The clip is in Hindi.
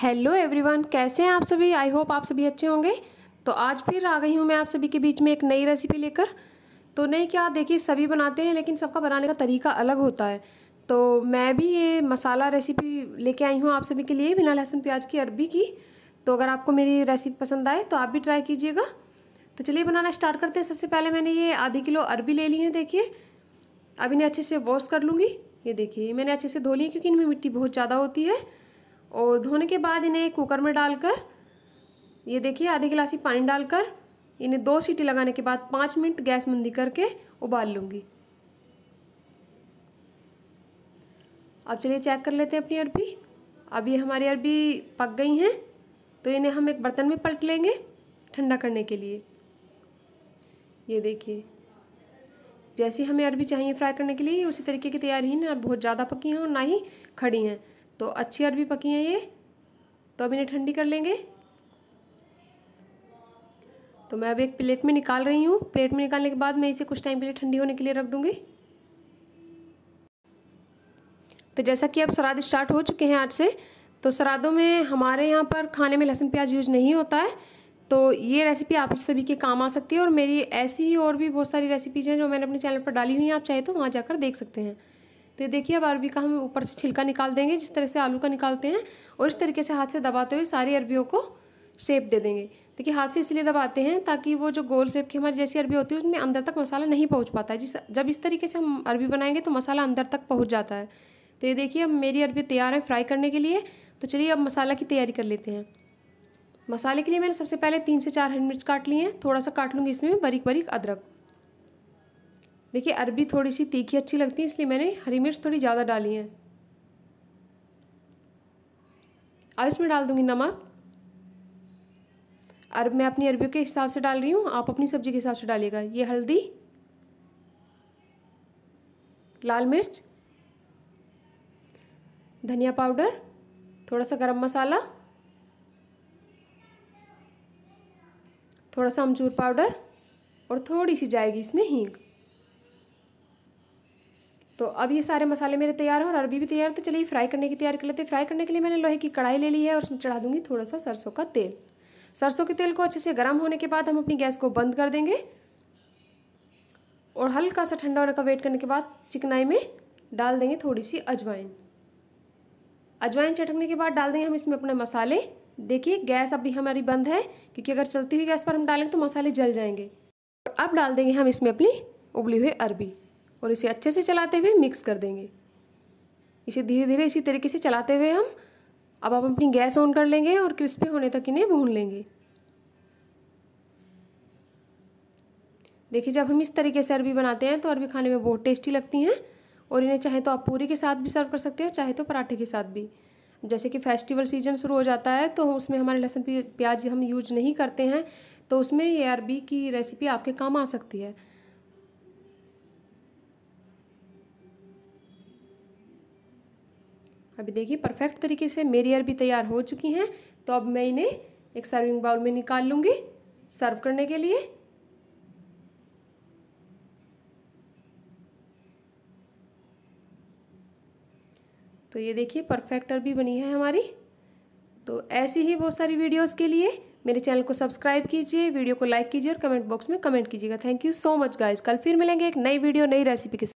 हेलो एवरीवन कैसे हैं आप सभी आई होप आप सभी अच्छे होंगे तो आज फिर आ गई हूँ मैं आप सभी के बीच में एक नई रेसिपी लेकर तो नहीं क्या देखिए सभी बनाते हैं लेकिन सबका बनाने का तरीका अलग होता है तो मैं भी ये मसाला रेसिपी लेके आई हूँ आप सभी के लिए बिना लहसुन प्याज की अरबी की तो अगर आपको मेरी रेसिपी पसंद आए तो आप भी ट्राई कीजिएगा तो चलिए बनाना स्टार्ट करते हैं सबसे पहले मैंने ये आधी किलो अरबी ले ली है देखिए अब इन्हें अच्छे से वॉश कर लूँगी ये देखिए मैंने अच्छे से धो ली क्योंकि इनमें मिट्टी बहुत ज़्यादा होती है और धोने के बाद इन्हें कुकर में डालकर ये देखिए आधी गिलासी पानी डालकर इन्हें दो सीटी लगाने के बाद पाँच मिनट गैस मंदी करके उबाल लूँगी अब चलिए चेक कर लेते हैं अपनी अरबी अब ये हमारी अरबी पक गई हैं तो इन्हें हम एक बर्तन में पलट लेंगे ठंडा करने के लिए ये देखिए जैसी हमें अरबी चाहिए फ्राई करने के लिए उसी तरीके की तैयारी ही ना बहुत ज़्यादा पकी हैं और ना ही खड़ी हैं तो अच्छी अरबी पकी है ये तो अब इन्हें ठंडी कर लेंगे तो मैं अब एक प्लेट में निकाल रही हूँ प्लेट में निकालने के बाद मैं इसे कुछ टाइम के लिए ठंडी होने के लिए रख दूँगी तो जैसा कि अब सराद स्टार्ट हो चुके हैं आज से तो सरादों में हमारे यहाँ पर खाने में लहसुन प्याज यूज नहीं होता है तो ये रेसिपी आप सभी के काम आ सकती है और मेरी ऐसी ही और भी बहुत सारी रेसिपीज़ हैं जो मैंने अपने चैनल पर डाली हुई हैं आप चाहे तो वहाँ जाकर देख सकते हैं तो ये देखिए अब अरबी का हम ऊपर से छिलका निकाल देंगे जिस तरह से आलू का निकालते हैं और इस तरीके से हाथ से दबाते हुए सारी अरबियों को शेप दे देंगे देखिए हाथ से इसलिए दबाते हैं ताकि वो जो गोल शेप की हमारी जैसी अरबी होती है उसमें अंदर तक मसाला नहीं पहुँच पाता है जिस जब इस तरीके से हम अरबी बनाएंगे तो मसाला अंदर तक पहुँच जाता है तो ये देखिए अब मेरी अरबी तैयार है फ्राई करने के लिए तो चलिए अब मसाला की तैयारी कर लेते हैं मसाले के लिए मैंने सबसे पहले तीन से चार हरी मिर्च काट ली है थोड़ा सा काट लूँगी इसमें बारीक बारीक अदरक देखिए अरबी थोड़ी सी तीखी अच्छी लगती है इसलिए मैंने हरी मिर्च थोड़ी ज़्यादा डाली है अब इसमें डाल दूँगी नमक अरब मैं अपनी अरबियों के हिसाब से डाल रही हूँ आप अपनी सब्ज़ी के हिसाब से डालिएगा ये हल्दी लाल मिर्च धनिया पाउडर थोड़ा सा गरम मसाला थोड़ा सा अमचूर पाउडर और थोड़ी सी जाएगी इसमें हींग तो अब ये सारे मसाले मेरे तैयार हैं और अरबी भी तैयार तो चलिए फ्राई करने की तैयारी कर लेते हैं फ्राई करने के लिए मैंने लोहे की कढ़ाई ले ली है और उसमें चढ़ा दूंगी थोड़ा सा सरसों का तेल सरसों के तेल को अच्छे से गर्म होने के बाद हम अपनी गैस को बंद कर देंगे और हल्का सा ठंडा होने का वेट करने के बाद चिकनाई में डाल देंगे थोड़ी सी अजवाइन अजवाइन चटकने के बाद डाल देंगे हम इसमें अपने मसाले देखिए गैस अभी हमारी बंद है क्योंकि अगर चलती हुई गैस पर हम डालेंगे तो मसाले जल जाएंगे और अब डाल देंगे हम इसमें अपनी उबली हुई अरबी और इसे अच्छे से चलाते हुए मिक्स कर देंगे इसे धीरे धीरे इसी तरीके से चलाते हुए हम अब आप अपनी गैस ऑन कर लेंगे और क्रिस्पी होने तक इन्हें भून लेंगे देखिए जब हम इस तरीके से अरबी बनाते हैं तो अरबी खाने में बहुत टेस्टी लगती हैं और इन्हें चाहे तो आप पूरी के साथ भी सर्व कर सकते हो चाहे तो पराठे के साथ भी जैसे कि फेस्टिवल सीजन शुरू हो जाता है तो उसमें हमारे लहसुन प्याज हम यूज नहीं करते हैं तो उसमें ये अरबी की रेसिपी आपके काम आ सकती है अभी देखिए परफेक्ट तरीके से मेरी भी तैयार हो चुकी हैं तो अब मैं इन्हें एक सर्विंग बाउल में निकाल लूँगी सर्व करने के लिए तो ये देखिए परफेक्ट अरबी बनी है हमारी तो ऐसी ही बहुत सारी वीडियोस के लिए मेरे चैनल को सब्सक्राइब कीजिए वीडियो को लाइक कीजिए और कमेंट बॉक्स में कमेंट कीजिएगा thank you so much guys कल फिर मिलेंगे एक नई वीडियो नई रेसिपी के साथ